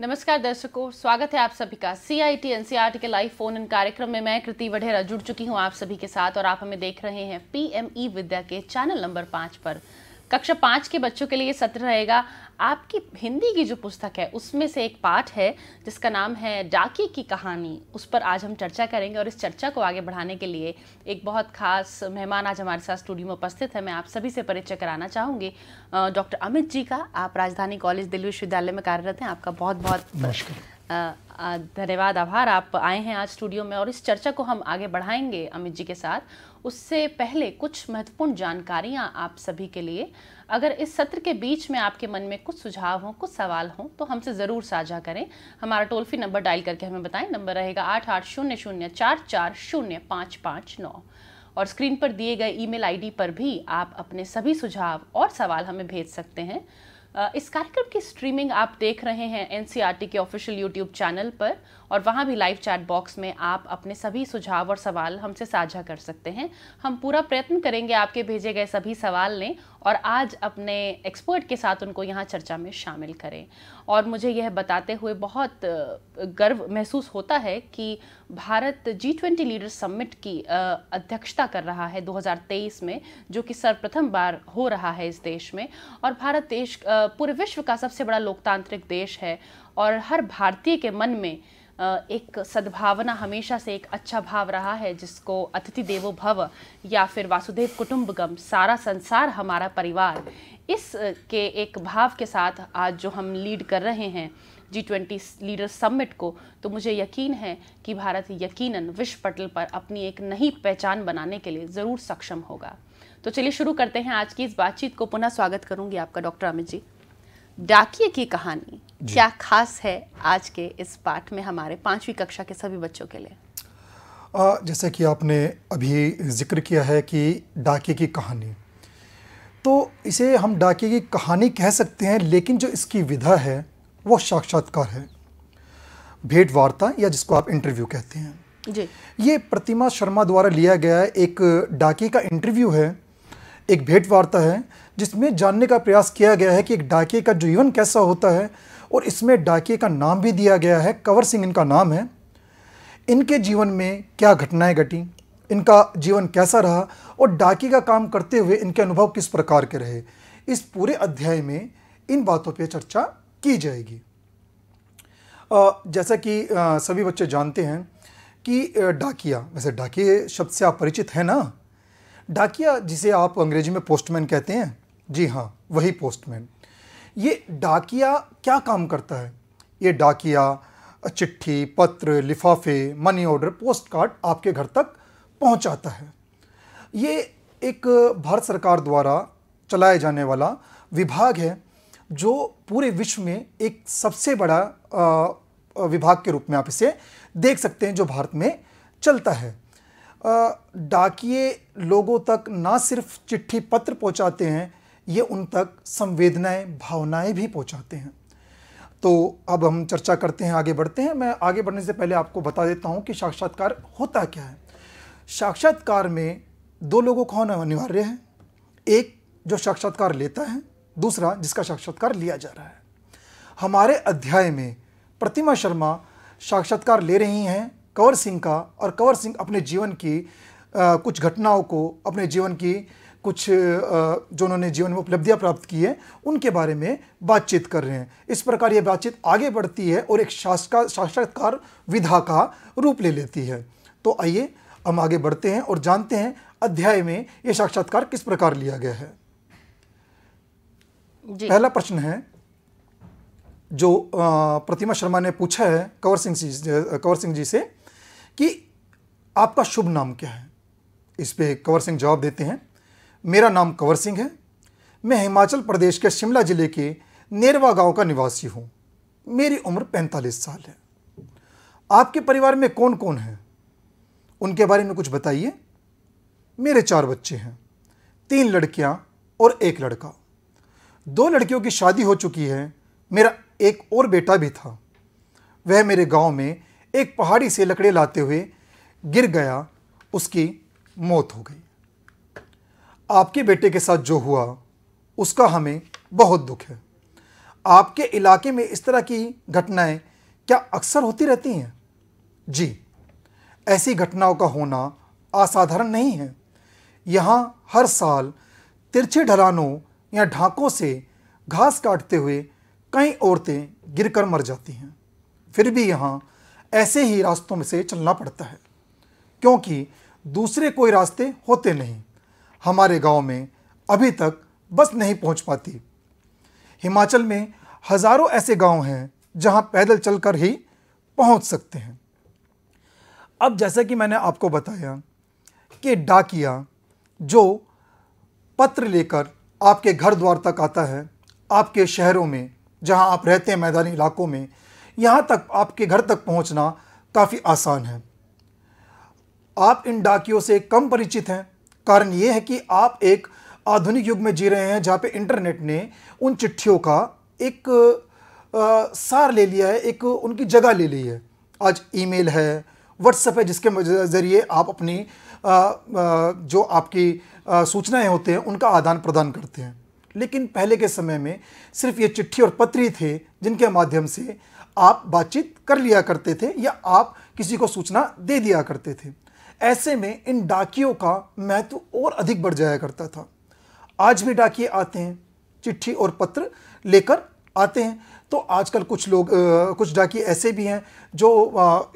नमस्कार दर्शकों स्वागत है आप सभी का सी आई टी एनसीआरटी के लाइव फोन इन कार्यक्रम में मैं कृति वढेरा जुड़ चुकी हूं आप सभी के साथ और आप हमें देख रहे हैं पीएमई e विद्या के चैनल नंबर पांच पर कक्षा पाँच के बच्चों के लिए ये सत्र रहेगा आपकी हिंदी की जो पुस्तक है उसमें से एक पाठ है जिसका नाम है डाकी की कहानी उस पर आज हम चर्चा करेंगे और इस चर्चा को आगे बढ़ाने के लिए एक बहुत खास मेहमान आज हमारे साथ स्टूडियो में उपस्थित है मैं आप सभी से परिचय कराना चाहूँगी डॉक्टर अमित जी का आप राजधानी कॉलेज दिल्ली विश्वविद्यालय में कार्यरत हैं आपका बहुत बहुत धन्यवाद आभार आप आए हैं आज स्टूडियो में और इस चर्चा को हम आगे बढ़ाएंगे अमित जी के साथ उससे पहले कुछ महत्वपूर्ण जानकारियाँ आप सभी के लिए अगर इस सत्र के बीच में आपके मन में कुछ सुझाव हों कुछ सवाल हों तो हमसे ज़रूर साझा करें हमारा टोल फ्री नंबर डायल करके हमें बताएं नंबर रहेगा आठ आठ शून्य शून्य चार चार शून्य पाँच पाँच नौ और स्क्रीन पर दिए गए ईमेल आईडी पर भी आप अपने सभी सुझाव और सवाल हमें भेज सकते हैं इस कार्यक्रम की स्ट्रीमिंग आप देख रहे हैं एन के ऑफिशियल यूट्यूब चैनल पर और वहाँ भी लाइव चैट बॉक्स में आप अपने सभी सुझाव और सवाल हमसे साझा कर सकते हैं हम पूरा प्रयत्न करेंगे आपके भेजे गए सभी सवाल लें और आज अपने एक्सपर्ट के साथ उनको यहाँ चर्चा में शामिल करें और मुझे यह बताते हुए बहुत गर्व महसूस होता है कि Bharat G twenty leader summit की अध्यक्षता कर रहा है 2023 में जो कि सर्वप्रथम बार हो रहा है इस देश में और भारत देश पूरे विश्व का सबसे बड़ा लोकतांत्रिक देश है और हर भारतीय के मन में एक सद्भावना हमेशा से एक अच्छा भाव रहा है जिसको अतिथि देवो भव या फिर वासुदेव कुटुंबगम सारा संसार हमारा परिवार इस के एक भाव के साथ आज जो हम लीड कर रहे हैं जी ट्वेंटी लीडर समिट को तो मुझे यकीन है कि भारत यकीनन विश्व पटल पर अपनी एक नई पहचान बनाने के लिए ज़रूर सक्षम होगा तो चलिए शुरू करते हैं आज की इस बातचीत को पुनः स्वागत करूंगी आपका डॉक्टर अमित जी डाकिए की कहानी क्या खास है आज के इस पाठ में हमारे पांचवी कक्षा के सभी बच्चों के लिए आ, जैसा कि आपने अभी जिक्र किया है कि डाके की कहानी तो इसे हम डाके की कहानी कह सकते हैं लेकिन जो इसकी विधा है वो साक्षात्कार है भेंट वार्ता या जिसको आप इंटरव्यू कहते हैं जी ये प्रतिमा शर्मा द्वारा लिया गया एक डाके का इंटरव्यू है एक भेंट वार्ता है जिसमें जानने का प्रयास किया गया है कि एक डाके का जीवन कैसा होता है और इसमें डाके का नाम भी दिया गया है कंवर सिंह इनका नाम है इनके जीवन में क्या घटनाएं घटी इनका जीवन कैसा रहा और डाके का काम करते हुए इनके अनुभव किस प्रकार के रहे इस पूरे अध्याय में इन बातों पर चर्चा की जाएगी जैसा कि सभी बच्चे जानते हैं कि डाकिया वैसे डाकिया शब्द से आप परिचित हैं ना डाकिया जिसे आप अंग्रेजी में पोस्टमैन कहते हैं जी हाँ वही पोस्टमैन ये डाकिया क्या काम करता है ये डाकिया चिट्ठी पत्र लिफाफे मनी ऑर्डर पोस्ट कार्ड आपके घर तक पहुंचाता है ये एक भारत सरकार द्वारा चलाया जाने वाला विभाग है जो पूरे विश्व में एक सबसे बड़ा विभाग के रूप में आप इसे देख सकते हैं जो भारत में चलता है डाकिए लोगों तक ना सिर्फ चिट्ठी पत्र पहुंचाते हैं ये उन तक संवेदनाएं भावनाएं भी पहुंचाते हैं तो अब हम चर्चा करते हैं आगे बढ़ते हैं मैं आगे बढ़ने से पहले आपको बता देता हूँ कि साक्षात्कार होता क्या है साक्षात्कार में दो लोगों का होना अनिवार्य है एक जो साक्षात्कार लेता है दूसरा जिसका साक्षात्कार लिया जा रहा है हमारे अध्याय में प्रतिमा शर्मा साक्षात्कार ले रही हैं कंवर सिंह का और कंवर सिंह अपने जीवन की आ, कुछ घटनाओं को अपने जीवन की कुछ जो उन्होंने जीवन में उपलब्धियां प्राप्त की हैं उनके बारे में बातचीत कर रहे हैं इस प्रकार ये बातचीत आगे बढ़ती है और एक शासका शासनकार विधा का रूप ले लेती है तो आइए हम आगे बढ़ते हैं और जानते हैं अध्याय में ये साक्षात्कार किस प्रकार लिया गया है जी। पहला प्रश्न है जो प्रतिमा शर्मा ने पूछा है कंवर सिंह जी कंवर सिंह जी से कि आपका शुभ नाम क्या है इस पे कंवर सिंह जवाब देते हैं मेरा नाम कंवर सिंह है मैं हिमाचल प्रदेश के शिमला ज़िले के नेरवा गांव का निवासी हूँ मेरी उम्र 45 साल है आपके परिवार में कौन कौन है उनके बारे में कुछ बताइए मेरे चार बच्चे हैं तीन लड़कियाँ और एक लड़का दो लड़कियों की शादी हो चुकी है मेरा एक और बेटा भी था वह मेरे गांव में एक पहाड़ी से लकड़े लाते हुए गिर गया उसकी मौत हो गई आपके बेटे के साथ जो हुआ उसका हमें बहुत दुख है आपके इलाके में इस तरह की घटनाएं क्या अक्सर होती रहती हैं जी ऐसी घटनाओं का होना असाधारण नहीं है यहाँ हर साल तिरछे ढलानों या ढाकों से घास काटते हुए कई औरतें गिरकर मर जाती हैं फिर भी यहाँ ऐसे ही रास्तों में से चलना पड़ता है क्योंकि दूसरे कोई रास्ते होते नहीं हमारे गांव में अभी तक बस नहीं पहुंच पाती हिमाचल में हज़ारों ऐसे गांव हैं जहां पैदल चलकर ही पहुंच सकते हैं अब जैसा कि मैंने आपको बताया कि डाकिया जो पत्र लेकर आपके घर द्वार तक आता है आपके शहरों में जहां आप रहते हैं मैदानी इलाकों में यहां तक आपके घर तक पहुंचना काफ़ी आसान है आप इन डाकियों से कम परिचित हैं कारण ये है कि आप एक आधुनिक युग में जी रहे हैं जहाँ पे इंटरनेट ने उन चिट्ठियों का एक आ, सार ले लिया है एक उनकी जगह ले ली है आज ईमेल है व्हाट्सएप है जिसके ज़रिए आप अपनी आ, आ, जो आपकी सूचनाएं होते हैं उनका आदान प्रदान करते हैं लेकिन पहले के समय में सिर्फ ये चिट्ठी और पत्री थे जिनके माध्यम से आप बातचीत कर लिया करते थे या आप किसी को सूचना दे दिया करते थे ऐसे में इन डाकियों का महत्व और अधिक बढ़ जाया करता था आज भी डाकिए आते हैं चिट्ठी और पत्र लेकर आते हैं तो आजकल कुछ लोग कुछ डाकिए ऐसे भी हैं जो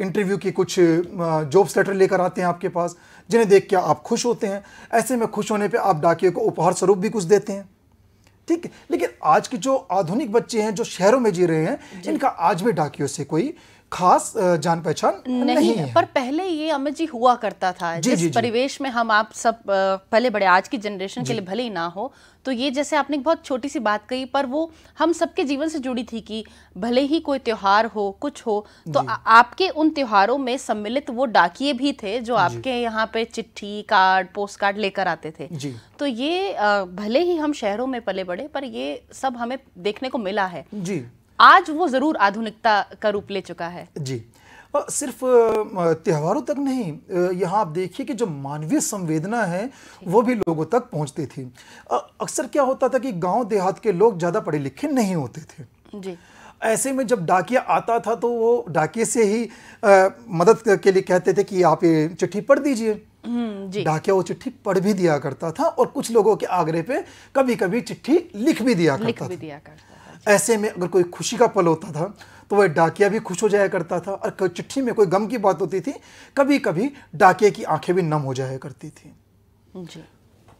इंटरव्यू की कुछ जॉब्स लेटर लेकर आते हैं आपके पास जिन्हें देख के आप खुश होते हैं ऐसे में खुश होने पे आप डाकिए को उपहार स्वरूप भी कुछ देते हैं ठीक है लेकिन आज के जो आधुनिक बच्चे हैं जो शहरों में जी रहे हैं इनका आज भी डाकियों से कोई खास जान पहचान नहीं, नहीं है पर पहले ये अमित जी हुआ करता था जी, जिस परिवेश में हम आप सब पहले बड़े आज की जनरेशन के लिए भले ही ना हो तो ये जैसे आपने एक बहुत छोटी सी बात कही पर वो हम सबके जीवन से जुड़ी थी कि भले ही कोई त्योहार हो कुछ हो तो आ, आपके उन त्योहारों में सम्मिलित वो डाकिए भी थे जो आपके यहाँ पे चिट्ठी कार्ड पोस्ट कार्ड लेकर आते थे तो ये भले ही हम शहरों में पले बड़े पर ये सब हमें देखने को मिला है जी आज वो ज़रूर आधुनिकता का रूप ले चुका है जी सिर्फ त्योहारों तक नहीं यहाँ आप देखिए कि जो मानवीय संवेदना है वो भी लोगों तक पहुँचती थी अक्सर क्या होता था कि गांव देहात के लोग ज़्यादा पढ़े लिखे नहीं होते थे जी ऐसे में जब डाकिया आता था तो वो डाकिए से ही आ, मदद के लिए कहते थे कि आप ये चिट्ठी पढ़ दीजिए हम्म, डाकिया वो चिट्ठी पढ़ भी दिया करता था और कुछ लोगों के आग्रह पे कभी कभी चिट्ठी लिख भी दिया करता लिख भी दिया करता ऐसे में अगर कोई खुशी का पल होता था तो वह डाकिया भी खुश हो जाया करता था और चिट्ठी में कोई गम की बात होती थी कभी कभी डाकिया की आंखें भी नम हो जाया करती थी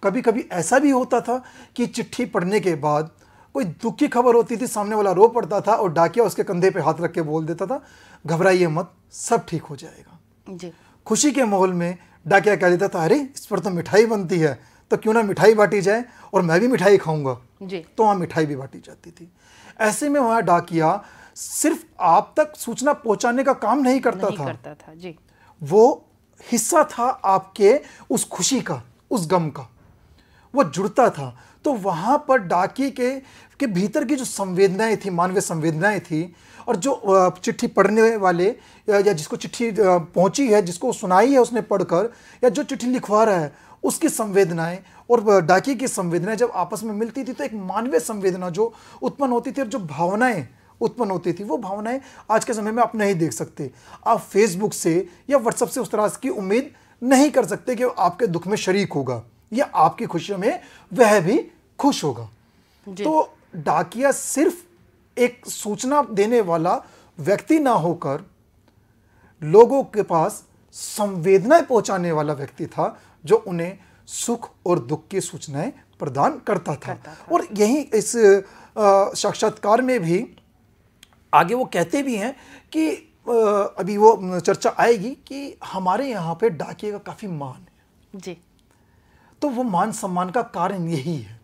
कभी कभी ऐसा भी होता था कि चिट्ठी पढ़ने के बाद कोई दुख की खबर होती थी सामने वाला रो पड़ता था और डाकिया उसके कंधे पे हाथ रख के बोल देता था घबराइए मत सब ठीक हो जाएगा जी खुशी के माहौल में डाकिया कह देता था अरे इस पर तो मिठाई बनती है तो क्यों ना मिठाई बांटी जाए और मैं भी मिठाई खाऊंगा तो वहाँ मिठाई भी बांटी जाती थी ऐसे में वहाँ डाकिया सिर्फ आप तक सूचना पहुंचाने का काम नहीं करता नहीं था करता था जी वो हिस्सा था आपके उस खुशी का उस गम का वो जुड़ता था तो वहाँ पर डाकी के के भीतर की जो संवेदनाएं थी मानवीय संवेदनाएं थी और जो चिट्ठी पढ़ने वाले या जिसको चिट्ठी पहुंची है जिसको सुनाई है उसने पढ़कर या जो चिट्ठी लिखवा रहा है उसकी संवेदनाएं और डाकी की संवेदनाएं जब आपस में मिलती थी तो एक मानवीय संवेदना जो उत्पन्न होती थी और जो भावनाएं उत्पन्न होती थी वो भावनाएं आज के समय में आप नहीं देख सकते आप फेसबुक से या व्हाट्सअप से उस तरह की उम्मीद नहीं कर सकते कि आपके दुख में शरीक होगा या आपकी खुशियों में वह भी खुश होगा तो डाकिया सिर्फ एक सूचना देने वाला व्यक्ति ना होकर लोगों के पास संवेदनाएं पहुंचाने वाला व्यक्ति था जो उन्हें सुख और दुख की सूचनाएं प्रदान करता था, करता था। और यही इस साक्षात्कार में भी आगे वो कहते भी हैं कि अभी वो चर्चा आएगी कि हमारे यहाँ पे डाकिया का काफ़ी मान है जी तो वो मान सम्मान का कारण यही है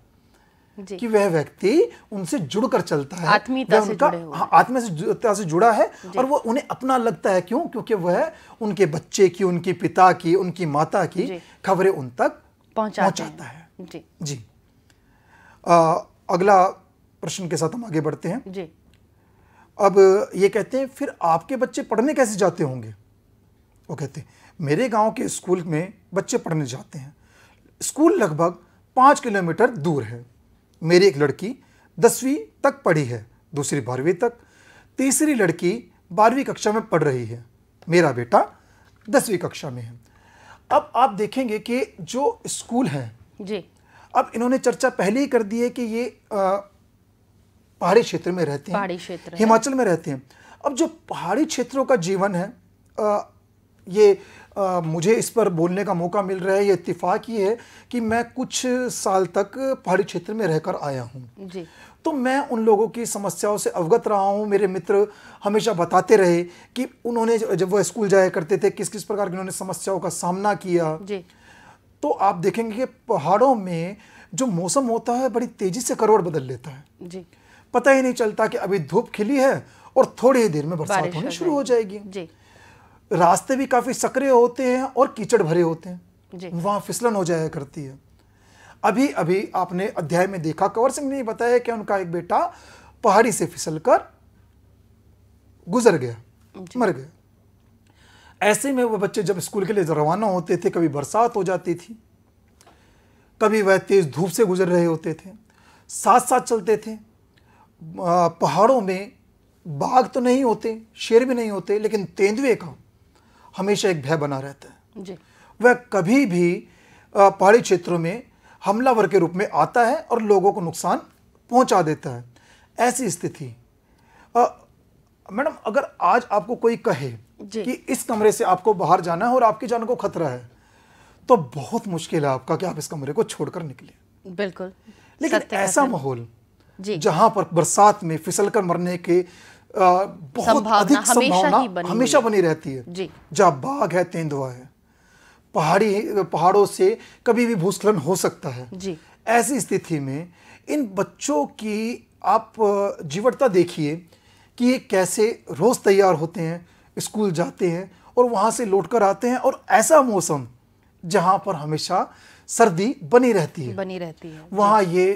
कि वह व्यक्ति उनसे जुड़कर चलता है आत्मीयता से जुड़े हाँ, आत्मीयता से जुड़ा है और वो उन्हें अपना लगता है क्यों क्योंकि वह उनके बच्चे की उनके पिता की उनकी माता की खबरें उन तक पहुंचाता है जी अगला प्रश्न के साथ हम आगे बढ़ते हैं जी अब ये कहते हैं फिर आपके बच्चे पढ़ने कैसे जाते होंगे वो कहते हैं मेरे गांव के स्कूल में बच्चे पढ़ने जाते हैं स्कूल लगभग पाँच किलोमीटर दूर है मेरी एक लड़की दसवीं तक पढ़ी है दूसरी बारहवीं तक तीसरी लड़की बारहवीं कक्षा में पढ़ रही है मेरा बेटा दसवीं कक्षा में है अब आप देखेंगे कि जो स्कूल हैं जी अब इन्होंने चर्चा पहले ही कर दी है कि ये पहाड़ी क्षेत्र में रहते हैं पहाड़ी क्षेत्र हिमाचल में रहते हैं अब जो पहाड़ी क्षेत्रों का जीवन है आ, ये आ, मुझे इस पर बोलने का मौका मिल रहा है ये इतफाक ये है कि मैं कुछ साल तक पहाड़ी क्षेत्र में रहकर आया हूँ तो मैं उन लोगों की समस्याओं से अवगत रहा हूँ मेरे मित्र हमेशा बताते रहे कि उन्होंने जब वो स्कूल जाया करते थे किस किस प्रकार की उन्होंने समस्याओं का सामना किया तो आप देखेंगे कि पहाड़ों में जो मौसम होता है बड़ी तेज़ी से करोड़ बदल लेता है जी पता ही नहीं चलता कि अभी धूप खिली है और थोड़ी ही देर में बरसात होनी शुरू हो जाएगी जी रास्ते भी काफ़ी सक्रिय होते हैं और कीचड़ भरे होते हैं वहां फिसलन हो जाया करती है अभी अभी आपने अध्याय में देखा कंवर सिंह ने बताया कि उनका एक बेटा पहाड़ी से फिसल कर गुजर गया मर गया ऐसे में वो बच्चे जब स्कूल के लिए रवाना होते थे कभी बरसात हो जाती थी कभी वह तेज़ धूप से गुजर रहे होते थे साथ साथ चलते थे पहाड़ों में बाघ तो नहीं होते शेर भी नहीं होते लेकिन तेंदुए का हमेशा एक भय बना रहता है जी वह कभी भी पहाड़ी क्षेत्रों में हमलावर के रूप में आता है और लोगों को नुकसान पहुंचा देता है ऐसी स्थिति मैडम अगर आज आपको कोई कहे कि इस कमरे से आपको बाहर जाना है और आपकी जान को खतरा है तो बहुत मुश्किल है आपका कि आप इस कमरे को छोड़कर निकले बिल्कुल लेकिन ऐसा माहौल जहां पर बरसात में फिसलकर मरने के बहुत अधिक संभावना हमेशा बनी रहती है जहाँ बाघ है तेंदुआ है पहाड़ी पहाड़ों से कभी भी भूस्खलन हो सकता है ऐसी स्थिति में इन बच्चों की आप जीवटता देखिए कि ये कैसे रोज़ तैयार होते हैं स्कूल जाते हैं और वहाँ से लौट कर आते हैं और ऐसा मौसम जहाँ पर हमेशा सर्दी बनी रहती है बनी रहती है वहाँ ये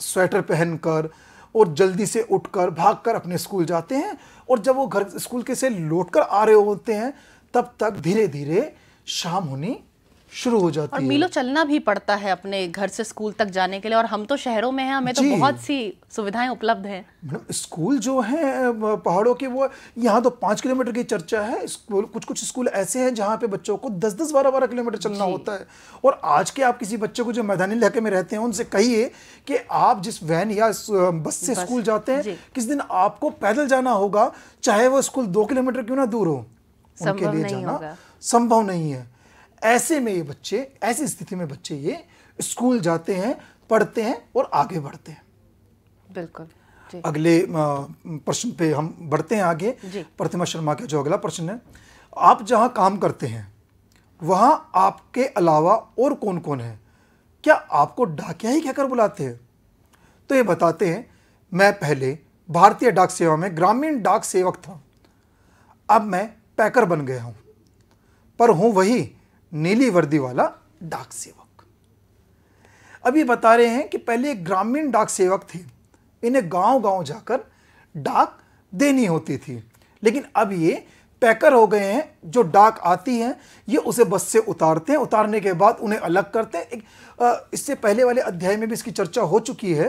स्वेटर पहनकर और जल्दी से उठकर भागकर अपने स्कूल जाते हैं और जब वो घर स्कूल के से लौट कर आ रहे होते हैं तब तक धीरे धीरे शाम होनी शुरू हो जाती और है मिलो चलना भी पड़ता है अपने घर से स्कूल तक जाने के लिए और हम तो शहरों में हैं हमें तो बहुत सी सुविधाएं उपलब्ध हैं मैडम मतलब स्कूल जो है पहाड़ों के वो यहाँ तो पाँच किलोमीटर की चर्चा है स्कूल कुछ कुछ स्कूल ऐसे हैं जहाँ पे बच्चों को दस दस बारह बारह किलोमीटर चलना होता है और आज के आप किसी बच्चे को जो मैदानी इलाके में रहते हैं उनसे कहिए कि आप जिस वैन या बस से स्कूल जाते हैं किस दिन आपको पैदल जाना होगा चाहे वो स्कूल दो किलोमीटर क्यों ना दूर हो उनके लिए जाना संभव नहीं है ऐसे में ये बच्चे ऐसी स्थिति में बच्चे ये स्कूल जाते हैं पढ़ते हैं और आगे बढ़ते हैं बिल्कुल अगले प्रश्न पे हम बढ़ते हैं आगे प्रतिमा शर्मा का जो अगला प्रश्न है आप जहाँ काम करते हैं वहाँ आपके अलावा और कौन कौन है क्या आपको डाकिया ही कहकर बुलाते हैं तो ये बताते हैं मैं पहले भारतीय डाक सेवा में ग्रामीण डाक सेवक था अब मैं पैकर बन गया हूँ पर हूँ वही नीली वर्दी वाला डाक सेवक अब ये बता रहे हैं कि पहले एक ग्रामीण डाक सेवक थे इन्हें गांव-गांव जाकर डाक देनी होती थी लेकिन अब ये पैकर हो गए हैं जो डाक आती है ये उसे बस से उतारते हैं उतारने के बाद उन्हें अलग करते हैं इससे पहले वाले अध्याय में भी इसकी चर्चा हो चुकी है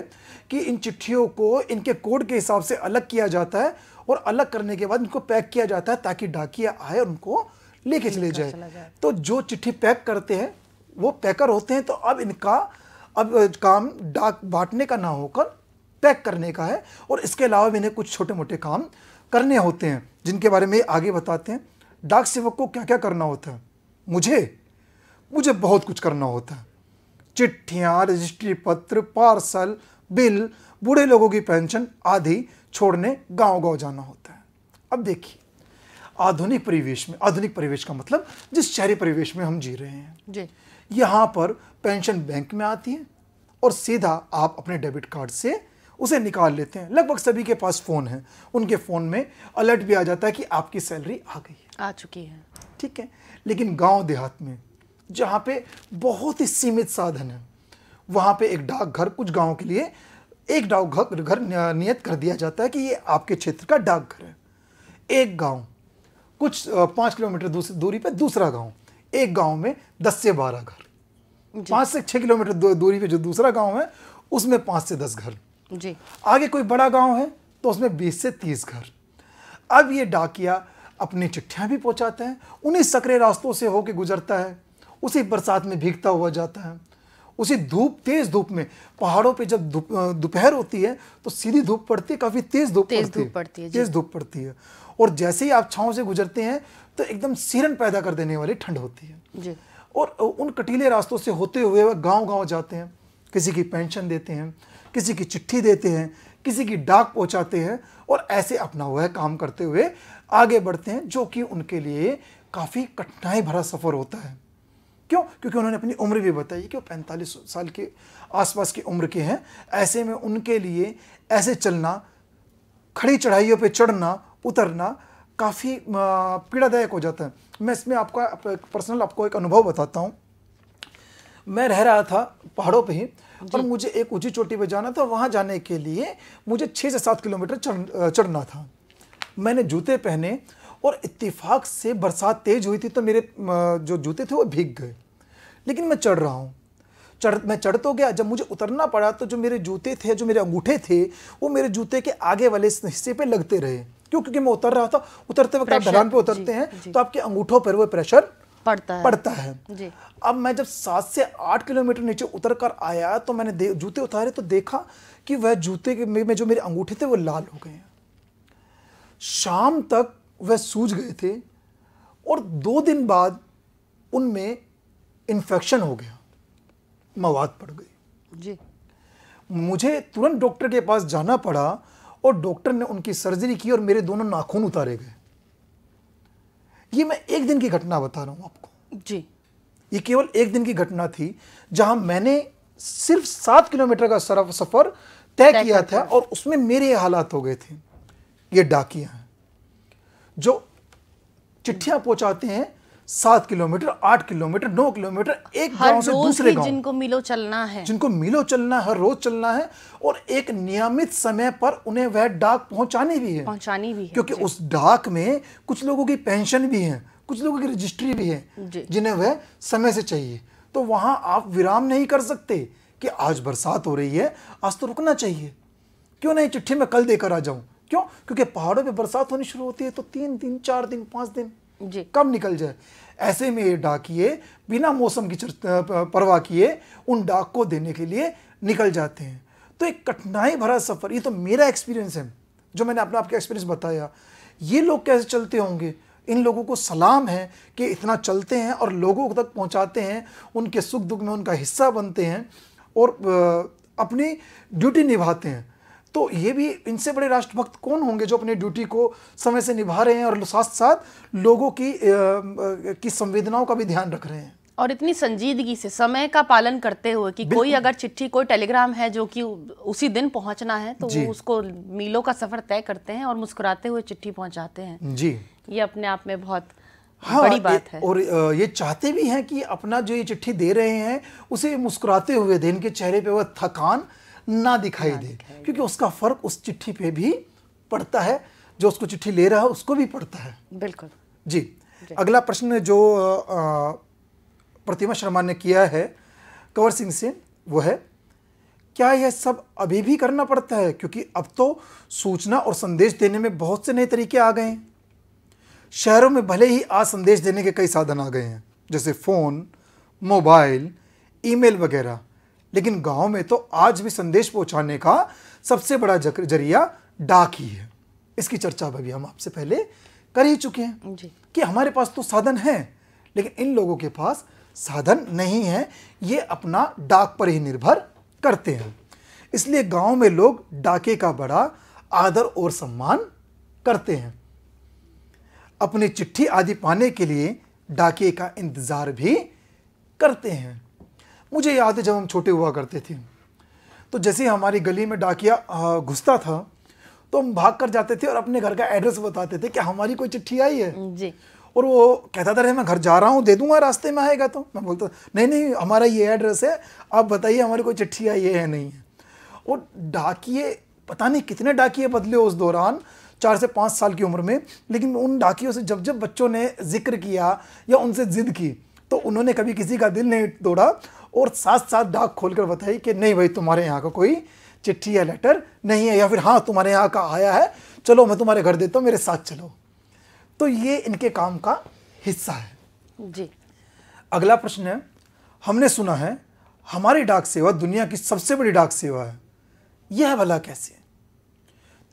कि इन चिट्ठियों को इनके कोड के हिसाब से अलग किया जाता है और अलग करने के बाद इनको पैक किया जाता है ताकि डाकिया आए और उनको लेके चले जाए तो जो चिट्ठी पैक करते हैं वो पैकर होते हैं तो अब इनका अब काम डाक बांटने का ना होकर पैक करने का है और इसके अलावा भी इन्हें कुछ छोटे मोटे काम करने होते हैं जिनके बारे में आगे बताते हैं डाक सेवक को क्या क्या करना होता है मुझे मुझे बहुत कुछ करना होता है चिट्ठियाँ रजिस्ट्री पत्र पार्सल बिल बूढ़े लोगों की पेंशन आदि छोड़ने गांव गांव जाना होता है अब देखिए आधुनिक परिवेश में आधुनिक परिवेश का मतलब जिस शहरी परिवेश में हम जी रहे हैं जी यहाँ पर पेंशन बैंक में आती है और सीधा आप अपने डेबिट कार्ड से उसे निकाल लेते हैं लगभग सभी के पास फ़ोन है उनके फ़ोन में अलर्ट भी आ जाता है कि आपकी सैलरी आ गई है आ चुकी है ठीक है लेकिन गांव देहात में जहाँ पे बहुत ही सीमित साधन है वहाँ पे एक डाकघर कुछ गाँव के लिए एक डाकघर घर नियत कर दिया जाता है कि ये आपके क्षेत्र का डाकघर है एक गाँव कुछ पाँच किलोमीटर दूरी पर दूसरा गाँव एक गाँव में दस से बारह घर पाँच से छः किलोमीटर दूरी पर जो दूसरा गाँव है उसमें पाँच से दस घर जी आगे कोई बड़ा गांव है तो उसमें बीस से तीस घर अब ये डाकिया अपनी चिट्ठियाँ भी पहुँचाते हैं उन्हीं सकरे रास्तों से होके गुजरता है उसी बरसात में भीगता हुआ जाता है उसी धूप तेज़ धूप में पहाड़ों पे जब दोपहर होती है तो सीधी धूप पड़ती है काफ़ी तेज़ धूप तेज़ धूप पड़ती है तेज़ धूप पड़ती है और जैसे ही आप छाँव से गुजरते हैं तो एकदम सीरन पैदा कर देने वाली ठंड होती है जी और उन कटीले रास्तों से होते हुए वह गाँव गाँव जाते हैं किसी की पेंशन देते हैं किसी की चिट्ठी देते हैं किसी की डाक पहुंचाते हैं और ऐसे अपना वह काम करते हुए आगे बढ़ते हैं जो कि उनके लिए काफ़ी कठिनाई भरा सफ़र होता है क्यों क्योंकि उन्होंने अपनी उम्र भी बताई कि वो पैंतालीस साल के आसपास की उम्र के हैं ऐसे में उनके लिए ऐसे चलना खड़ी चढ़ाइयों पर चढ़ना उतरना काफ़ी पीड़ादायक हो जाता है मैं इसमें आपका पर्सनल आपको एक अनुभव बताता हूँ मैं रह रहा था पहाड़ों पे ही और मुझे एक ऊंची चोटी पे जाना था वहाँ जाने के लिए मुझे छः से सात किलोमीटर चढ़ चढ़ना था मैंने जूते पहने और इत्तेफाक से बरसात तेज हुई थी तो मेरे जो जूते थे वो भीग गए लेकिन मैं चढ़ रहा हूँ चढ़ मैं चढ़ तो गया जब मुझे उतरना पड़ा तो जो मेरे जूते थे जो मेरे अंगूठे थे वो मेरे जूते के आगे वाले हिस्से पे लगते रहे क्यों क्योंकि मैं उतर रहा था उतरते वक्त आप ढलान पे उतरते हैं तो आपके अंगूठों पर वो प्रेशर पड़ता है पड़ता है जी अब मैं जब सात से आठ किलोमीटर नीचे उतर कर आया तो मैंने जूते उतारे तो देखा कि वह जूते में जो मेरे अंगूठे थे वो लाल हो गए शाम तक वह सूज गए थे और दो दिन बाद उनमें इन्फेक्शन हो गया मवाद पड़ गई जी मुझे तुरंत डॉक्टर के पास जाना पड़ा और डॉक्टर ने उनकी सर्जरी की और मेरे दोनों नाखून उतारे गए ये मैं एक दिन की घटना बता रहा हूं आपको जी ये केवल एक दिन की घटना थी जहां मैंने सिर्फ सात किलोमीटर का सफर तय किया था और उसमें मेरे हालात हो गए थे ये डाकिया हैं जो चिट्ठियां पहुंचाते हैं सात किलोमीटर आठ किलोमीटर नौ किलोमीटर एक गांव से दूसरे गांव जिनको मिलो चलना है जिनको मिलो चलना है हर रोज चलना है और एक नियमित समय पर उन्हें वह डाक पहुंचानी भी है पहुंचानी भी है क्योंकि उस डाक में कुछ लोगों की पेंशन भी है कुछ लोगों की रजिस्ट्री भी है जिन्हें वह समय से चाहिए तो वहां आप विराम नहीं कर सकते कि आज बरसात हो रही है आज तो रुकना चाहिए क्यों नहीं चिट्ठी में कल देकर आ जाऊं क्यों क्योंकि पहाड़ों पे बरसात होनी शुरू होती है तो तीन दिन चार दिन पांच दिन कम निकल जाए ऐसे में ये डाकिए बिना मौसम की परवाह किए उन डाक को देने के लिए निकल जाते हैं तो एक कठिनाई भरा सफ़र ये तो मेरा एक्सपीरियंस है जो मैंने अपना आपका एक्सपीरियंस बताया ये लोग कैसे चलते होंगे इन लोगों को सलाम है कि इतना चलते हैं और लोगों तक पहुंचाते हैं उनके सुख दुख में उनका हिस्सा बनते हैं और अपनी ड्यूटी निभाते हैं तो ये भी इनसे बड़े राष्ट्रभक्त कौन होंगे जो अपनी ड्यूटी को समय से निभा रहे हैं और साथ साथ लोगों की की संवेदनाओं का भी ध्यान रख रहे हैं और इतनी संजीदगी से समय का पालन करते हुए कि कोई अगर चिट्ठी कोई टेलीग्राम है जो कि उसी दिन पहुंचना है तो वो उसको मीलों का सफर तय करते हैं और मुस्कुराते हुए चिट्ठी पहुंचाते हैं जी ये अपने आप में बहुत हाँ, बड़ी बात है और ये चाहते भी हैं कि अपना जो ये चिट्ठी दे रहे हैं उसे मुस्कुराते हुए दिन के चेहरे पे वह थकान ना दिखाई दे क्योंकि उसका फ़र्क उस चिट्ठी पे भी पड़ता है जो उसको चिट्ठी ले रहा है उसको भी पड़ता है बिल्कुल जी अगला प्रश्न जो प्रतिमा शर्मा ने किया है कंवर सिंह से वो है क्या यह सब अभी भी करना पड़ता है क्योंकि अब तो सूचना और संदेश देने में बहुत से नए तरीके आ गए हैं शहरों में भले ही आज संदेश देने के कई साधन आ गए हैं जैसे फ़ोन मोबाइल ईमेल वगैरह लेकिन गांव में तो आज भी संदेश पहुंचाने का सबसे बड़ा जरिया डाक ही है इसकी चर्चा भी हम आपसे पहले कर ही चुके हैं कि हमारे पास तो साधन है लेकिन इन लोगों के पास साधन नहीं है ये अपना डाक पर ही निर्भर करते हैं इसलिए गांव में लोग डाके का बड़ा आदर और सम्मान करते हैं अपनी चिट्ठी आदि पाने के लिए डाके का इंतज़ार भी करते हैं मुझे याद है जब हम छोटे हुआ करते थे तो जैसे हमारी गली में डाकिया घुसता था तो हम भाग कर जाते थे और अपने घर का एड्रेस बताते थे कि हमारी कोई चिट्ठी आई है जी और वो कहता था मैं घर जा रहा हूँ दे दूंगा रास्ते में आएगा तो मैं बोलता नहीं नहीं हमारा ये एड्रेस है आप बताइए हमारी कोई चिट्ठी आई है नहीं है और डाकिए पता नहीं कितने डाकिए बदले उस दौरान चार से पाँच साल की उम्र में लेकिन उन डाकियों से जब जब बच्चों ने जिक्र किया या उनसे ज़िद की तो उन्होंने कभी किसी का दिल नहीं तोड़ा और साथ साथ डाक खोल कर बताई कि नहीं भाई तुम्हारे यहाँ का कोई चिट्ठी या लेटर नहीं है या फिर हाँ तुम्हारे यहाँ का आया है चलो मैं तुम्हारे घर देता हूँ मेरे साथ चलो तो ये इनके काम का हिस्सा है जी अगला प्रश्न है हमने सुना है हमारी डाक सेवा दुनिया की सबसे बड़ी डाक सेवा है यह है भला कैसे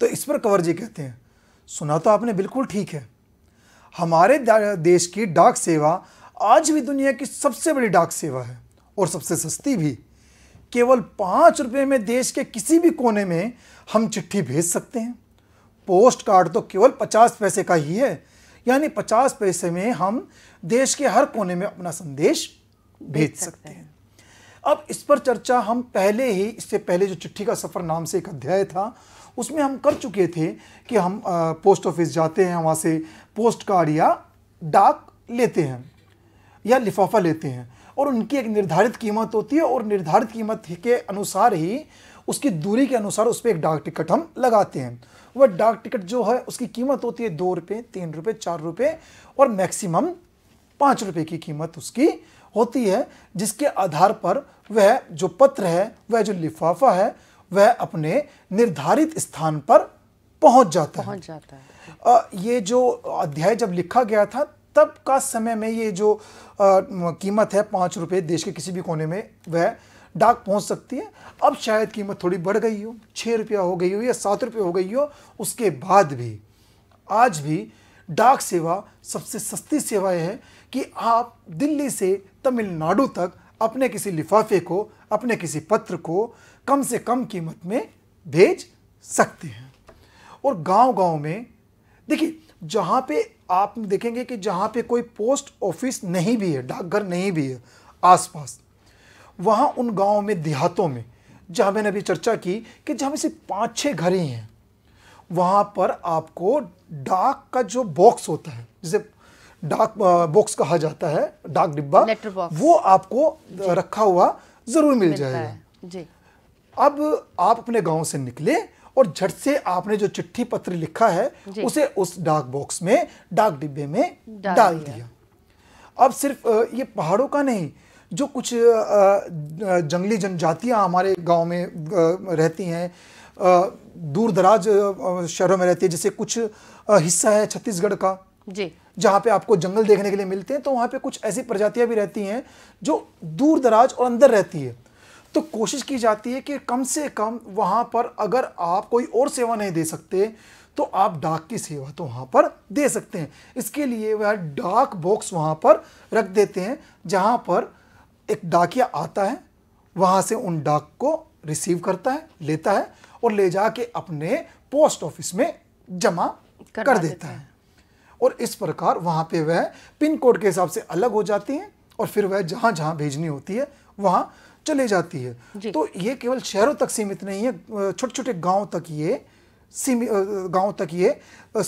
तो इस पर कंवर जी कहते हैं सुना तो आपने बिल्कुल ठीक है हमारे देश की डाक सेवा आज भी दुनिया की सबसे बड़ी डाक सेवा है और सबसे सस्ती भी केवल पाँच रुपये में देश के किसी भी कोने में हम चिट्ठी भेज सकते हैं पोस्ट कार्ड तो केवल पचास पैसे का ही है यानी पचास पैसे में हम देश के हर कोने में अपना संदेश भेज सकते हैं अब इस पर चर्चा हम पहले ही इससे पहले जो चिट्ठी का सफ़र नाम से एक अध्याय था उसमें हम कर चुके थे कि हम पोस्ट ऑफिस जाते हैं वहाँ से पोस्ट कार्ड या डाक लेते हैं या लिफाफा लेते हैं और उनकी एक निर्धारित कीमत होती है और निर्धारित कीमत के अनुसार ही उसकी दूरी के अनुसार उस पर एक डाक टिकट हम लगाते हैं वह डाक टिकट जो है उसकी कीमत होती है दो रुपये तीन रुपये चार रुपये और मैक्सिमम पाँच रुपये की कीमत उसकी होती है जिसके आधार पर वह जो पत्र है वह जो लिफाफा है वह अपने निर्धारित स्थान पर पहुंच जाता पहुंच है, जाता है। आ, ये जो अध्याय जब लिखा गया था तब का समय में ये जो आ, कीमत है पाँच रुपये देश के किसी भी कोने में वह डाक पहुंच सकती है अब शायद कीमत थोड़ी बढ़ गई हो छः रुपया हो गई हो या सात रुपये हो गई हो उसके बाद भी आज भी डाक सेवा सबसे सस्ती सेवा है कि आप दिल्ली से तमिलनाडु तक अपने किसी लिफाफे को अपने किसी पत्र को कम से कम कीमत में भेज सकते हैं और गांव-गांव में देखिए जहाँ पे आप देखेंगे कि जहाँ पे कोई पोस्ट ऑफिस नहीं भी है डाकघर नहीं भी है आसपास वहाँ उन गाँव में देहातों में जहाँ मैंने अभी चर्चा की कि जहाँ में सिर्फ पाँच छः घर ही हैं वहाँ पर आपको डाक का जो बॉक्स होता है जिसे डाक बॉक्स कहा जाता है डाक डिब्बा वो आपको रखा हुआ ज़रूर मिल जाएगा जी अब आप अपने गांव से निकले और झट से आपने जो चिट्ठी पत्र लिखा है उसे उस डाक बॉक्स में डाक डिब्बे में डाल दिया अब सिर्फ ये पहाड़ों का नहीं जो कुछ जंगली जनजातियां हमारे गांव में रहती हैं दूर दराज शहरों में रहती है जैसे कुछ हिस्सा है छत्तीसगढ़ का जी जहाँ पे आपको जंगल देखने के लिए मिलते हैं तो वहाँ पे कुछ ऐसी प्रजातियां भी रहती हैं जो दूर दराज और अंदर रहती है तो कोशिश की जाती है कि कम से कम वहाँ पर अगर आप कोई और सेवा नहीं दे सकते तो आप डाक की सेवा तो वहाँ पर दे सकते हैं इसके लिए वह डाक बॉक्स वहाँ पर रख देते हैं जहाँ पर एक डाकिया आता है वहाँ से उन डाक को रिसीव करता है लेता है और ले जा के अपने पोस्ट ऑफिस में जमा कर, कर देता, है।, है और इस प्रकार वहाँ पे वह पिन कोड के हिसाब से अलग हो जाती हैं और फिर वह जहाँ जहाँ भेजनी होती है वहाँ चले जाती है तो ये केवल शहरों तक सीमित नहीं है छोटे छोटे गाँव तक ये गाँव तक ये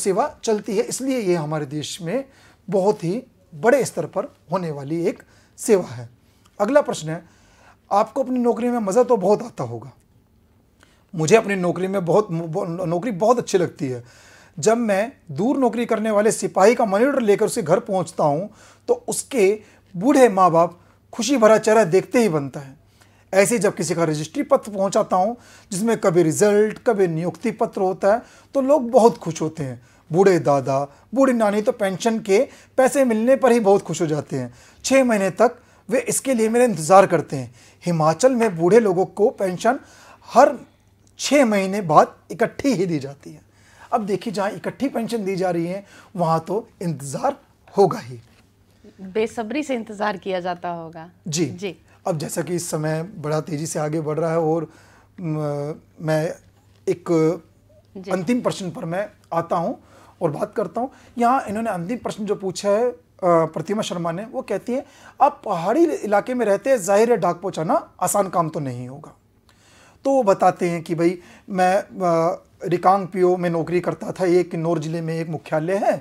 सेवा चलती है इसलिए ये हमारे देश में बहुत ही बड़े स्तर पर होने वाली एक सेवा है अगला प्रश्न है आपको अपनी नौकरी में मज़ा तो बहुत आता होगा मुझे अपनी नौकरी में बहुत नौकरी बहुत अच्छी लगती है जब मैं दूर नौकरी करने वाले सिपाही का मॉनिटर लेकर उसे घर पहुंचता हूं तो उसके बूढ़े माँ बाप खुशी भरा चेहरा देखते ही बनता है ऐसे ही जब किसी का रजिस्ट्री पत्र पहुंचाता हूं जिसमें कभी रिजल्ट कभी नियुक्ति पत्र होता है तो लोग बहुत खुश होते हैं बूढ़े दादा बूढ़ी नानी तो पेंशन के पैसे मिलने पर ही बहुत खुश हो जाते हैं छः महीने तक वे इसके लिए मेरा इंतज़ार करते हैं हिमाचल में बूढ़े लोगों को पेंशन हर छः महीने बाद इकट्ठी ही दी जाती है अब देखिए जहाँ इकट्ठी पेंशन दी जा रही है वहाँ तो इंतज़ार होगा ही बेसब्री से इंतज़ार किया जाता होगा जी जी अब जैसा कि इस समय बड़ा तेज़ी से आगे बढ़ रहा है और मैं एक अंतिम प्रश्न पर मैं आता हूँ और बात करता हूँ यहाँ इन्होंने अंतिम प्रश्न जो पूछा है प्रतिमा शर्मा ने वो कहती है आप पहाड़ी इलाके में रहते हैं जाहिर है डाक पहुँचाना आसान काम तो नहीं होगा तो वो बताते हैं कि भाई मैं रिकांग पीओ में नौकरी करता था एक किन्नौर ज़िले में एक मुख्यालय है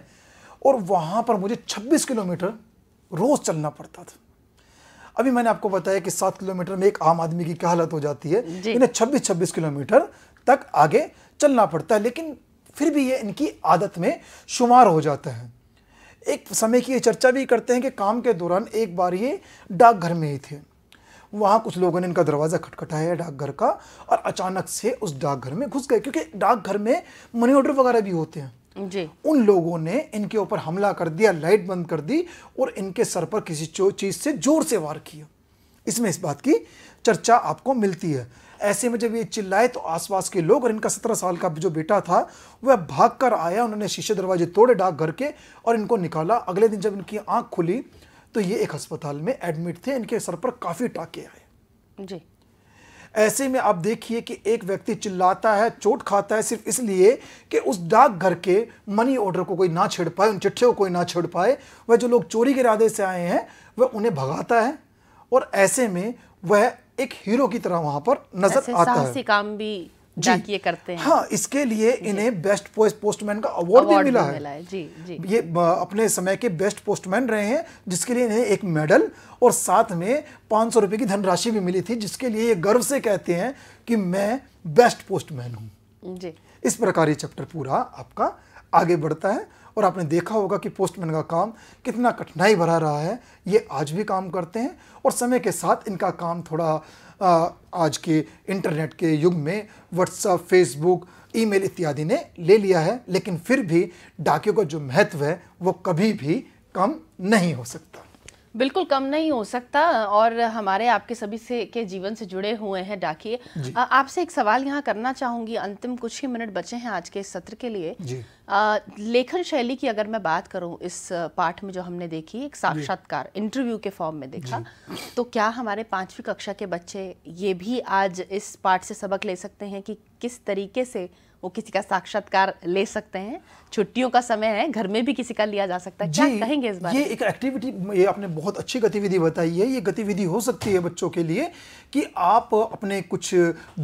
और वहाँ पर मुझे 26 किलोमीटर रोज़ चलना पड़ता था अभी मैंने आपको बताया कि सात किलोमीटर में एक आम आदमी की क्या हालत हो जाती है इन्हें छब्बीस छब्बीस किलोमीटर तक आगे चलना पड़ता है लेकिन फिर भी ये इनकी आदत में शुमार हो जाता है एक समय की ये चर्चा भी करते हैं कि काम के दौरान एक बार ये डाकघर में ही थे वहाँ कुछ लोगों ने इनका दरवाज़ा खटखटाया डाकघर का और अचानक से उस डाकघर में घुस गए क्योंकि डाकघर में मनी ऑर्डर वगैरह भी होते हैं जी उन लोगों ने इनके ऊपर हमला कर दिया लाइट बंद कर दी और इनके सर पर किसी चीज़ से जोर से वार किया इसमें इस बात की चर्चा आपको मिलती है ऐसे में जब ये चिल्लाए तो आसपास के लोग और इनका सत्रह साल का जो बेटा था वह भाग कर आया उन्होंने शीशे दरवाजे तोड़े डाक घर के और इनको निकाला अगले दिन जब इनकी आंख खुली तो ये एक अस्पताल में एडमिट थे इनके सर पर काफ़ी टाके आए जी ऐसे में आप देखिए कि एक व्यक्ति चिल्लाता है चोट खाता है सिर्फ इसलिए कि उस डाक घर के मनी ऑर्डर को कोई ना छेड़ पाए उन चिट्ठियों को कोई ना छेड़ पाए वह जो लोग चोरी के इरादे से आए हैं वह उन्हें भगाता है और ऐसे में वह एक हीरो की तरह वहाँ पर नजर आता है काम भी जी ये करते हैं हाँ इसके लिए इन्हें बेस्ट पोस्टमैन का अवार्ड भी मिला है, मिला है जी, जी। ये अपने समय के बेस्ट पोस्टमैन रहे हैं जिसके लिए इन्हें एक मेडल और साथ में पाँच सौ रुपये की धनराशि भी मिली थी जिसके लिए ये गर्व से कहते हैं कि मैं बेस्ट पोस्टमैन हूँ जी इस प्रकार ये चैप्टर पूरा आपका आगे बढ़ता है और आपने देखा होगा कि पोस्टमैन का काम कितना कठिनाई भरा रहा है ये आज भी काम करते हैं और समय के साथ इनका काम थोड़ा आज के इंटरनेट के युग में व्हाट्सअप फेसबुक ईमेल इत्यादि ने ले लिया है लेकिन फिर भी डाकियों का जो महत्व है वो कभी भी कम नहीं हो सकता बिल्कुल कम नहीं हो सकता और हमारे आपके सभी से के जीवन से जुड़े हुए हैं डाकि आपसे एक सवाल यहाँ करना चाहूँगी अंतिम कुछ ही मिनट बचे हैं आज के इस सत्र के लिए जी। आ, लेखन शैली की अगर मैं बात करूँ इस पाठ में जो हमने देखी एक साक्षात्कार इंटरव्यू के फॉर्म में देखा तो क्या हमारे पाँचवीं कक्षा के बच्चे ये भी आज इस पाठ से सबक ले सकते हैं कि किस तरीके से वो किसी का साक्षात्कार ले सकते हैं छुट्टियों का समय है घर में भी किसी का लिया जा सकता है क्या कहेंगे इस बारे ये एक एक्टिविटी ये आपने बहुत अच्छी गतिविधि बताई है ये गतिविधि हो सकती है बच्चों के लिए कि आप अपने कुछ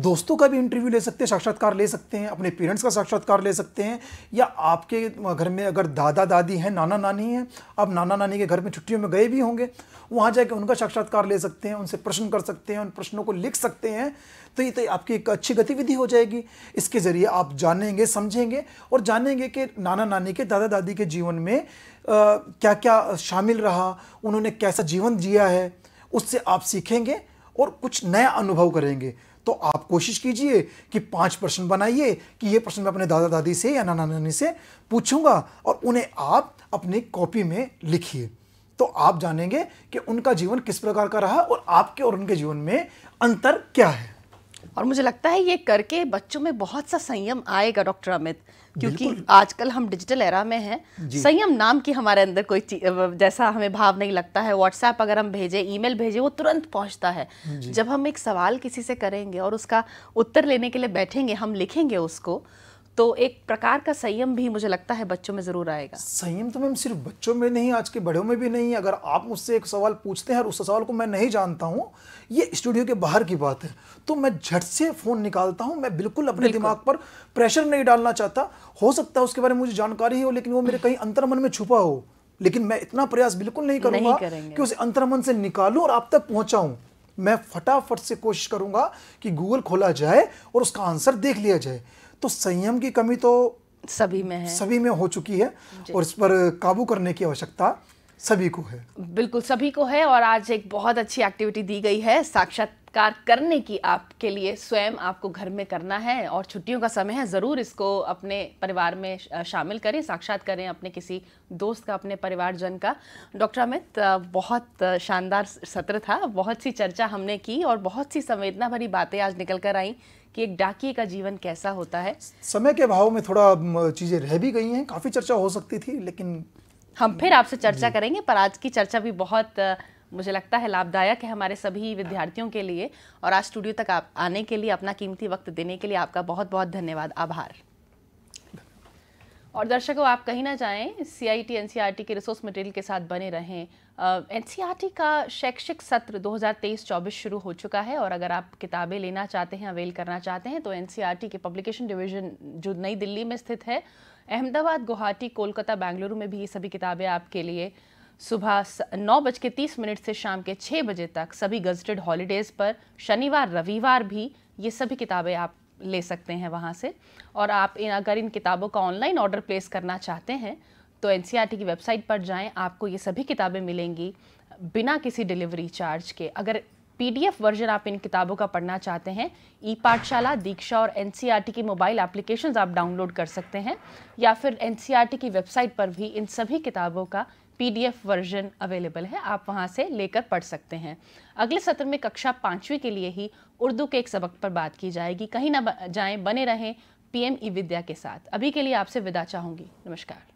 दोस्तों का भी इंटरव्यू ले सकते हैं साक्षात्कार ले सकते हैं अपने पेरेंट्स का साक्षात्कार ले सकते हैं या आपके घर में अगर दादा दादी हैं नाना नानी हैं आप नाना नानी के घर में छुट्टियों में गए भी होंगे वहाँ जाके उनका साक्षात्कार ले सकते हैं उनसे प्रश्न कर सकते हैं उन प्रश्नों को लिख सकते हैं तो ये तो आपकी एक अच्छी गतिविधि हो जाएगी इसके ज़रिए आप जानेंगे समझेंगे और जानेंगे कि नाना नानी के दादा दादी के जीवन में आ, क्या क्या शामिल रहा उन्होंने कैसा जीवन जिया है उससे आप सीखेंगे और कुछ नया अनुभव करेंगे तो आप कोशिश कीजिए कि पांच प्रश्न बनाइए कि ये प्रश्न मैं अपने दादा दादी से या नाना नानी से पूछूंगा और उन्हें आप अपनी कॉपी में लिखिए तो आप जानेंगे कि उनका जीवन किस प्रकार का रहा और आपके और उनके जीवन में अंतर क्या है और मुझे लगता है ये करके बच्चों में बहुत सा संयम आएगा डॉक्टर अमित क्योंकि आजकल हम डिजिटल एरा में हैं संयम नाम की हमारे अंदर कोई जैसा हमें भाव नहीं लगता है व्हाट्सएप अगर हम भेजें ईमेल भेजें वो तुरंत पहुंचता है जब हम एक सवाल किसी से करेंगे और उसका उत्तर लेने के लिए बैठेंगे हम लिखेंगे उसको तो एक प्रकार का संयम भी मुझे लगता है बच्चों में ज़रूर आएगा संयम तो मैम सिर्फ बच्चों में नहीं आज के बड़ों में भी नहीं अगर आप मुझसे एक सवाल पूछते हैं और उस सवाल को मैं नहीं जानता हूँ ये स्टूडियो के बाहर की बात है तो मैं झट से फ़ोन निकालता हूँ मैं बिल्कुल अपने बिल्कुल। दिमाग पर प्रेशर नहीं डालना चाहता हो सकता है उसके बारे में मुझे जानकारी हो लेकिन वो मेरे कहीं अंतर मन में छुपा हो लेकिन मैं इतना प्रयास बिल्कुल नहीं करूंगा कि उसे अंतर्मन से निकालूं और आप तक पहुंचाऊं मैं फटाफट से कोशिश करूंगा कि गूगल खोला जाए और उसका आंसर देख लिया जाए तो संयम की कमी तो सभी में है सभी में हो चुकी है और इस पर काबू करने की आवश्यकता सभी को है बिल्कुल सभी को है और आज एक बहुत अच्छी एक्टिविटी दी गई है साक्षात चमत्कार करने की आपके लिए स्वयं आपको घर में करना है और छुट्टियों का समय है ज़रूर इसको अपने परिवार में शामिल करें साक्षात करें अपने किसी दोस्त का अपने परिवारजन का डॉक्टर अमित बहुत शानदार सत्र था बहुत सी चर्चा हमने की और बहुत सी संवेदना भरी बातें आज निकल कर आई कि एक डाकिए का जीवन कैसा होता है समय के भाव में थोड़ा चीज़ें रह भी गई हैं काफ़ी चर्चा हो सकती थी लेकिन हम फिर आपसे चर्चा करेंगे पर आज की चर्चा भी बहुत मुझे लगता है लाभदायक है हमारे सभी विद्यार्थियों के लिए और आज स्टूडियो तक आप आने के लिए अपना कीमती वक्त देने के लिए आपका बहुत बहुत धन्यवाद आभार और दर्शकों आप कहीं ना जाएं सी आई टी एन के रिसोर्स मटेरियल के साथ बने रहें एन टी e का शैक्षिक सत्र 2023-24 शुरू हो चुका है और अगर आप किताबें लेना चाहते हैं अवेल करना चाहते हैं तो एन e के पब्लिकेशन डिवीज़न जो नई दिल्ली में स्थित है अहमदाबाद गुवाहाटी कोलकाता बेंगलुरु में भी ये सभी किताबें आपके लिए सुबह नौ बज के तीस मिनट से शाम के छः बजे तक सभी गजटेड हॉलीडेज़ पर शनिवार रविवार भी ये सभी किताबें आप ले सकते हैं वहाँ से और आप इन अगर इन किताबों का ऑनलाइन ऑर्डर प्लेस करना चाहते हैं तो एन e की वेबसाइट पर जाएं आपको ये सभी किताबें मिलेंगी बिना किसी डिलीवरी चार्ज के अगर पी वर्जन आप इन किताबों का पढ़ना चाहते हैं ई पाठशाला दीक्षा और एन e की मोबाइल एप्लीकेशन आप डाउनलोड कर सकते हैं या फिर एन e की वेबसाइट पर भी इन सभी किताबों का पीडीएफ वर्जन अवेलेबल है आप वहाँ से लेकर पढ़ सकते हैं अगले सत्र में कक्षा पाँचवीं के लिए ही उर्दू के एक सबक पर बात की जाएगी कहीं ना जाएं बने रहें पीएम ई विद्या के साथ अभी के लिए आपसे विदा चाहूँगी नमस्कार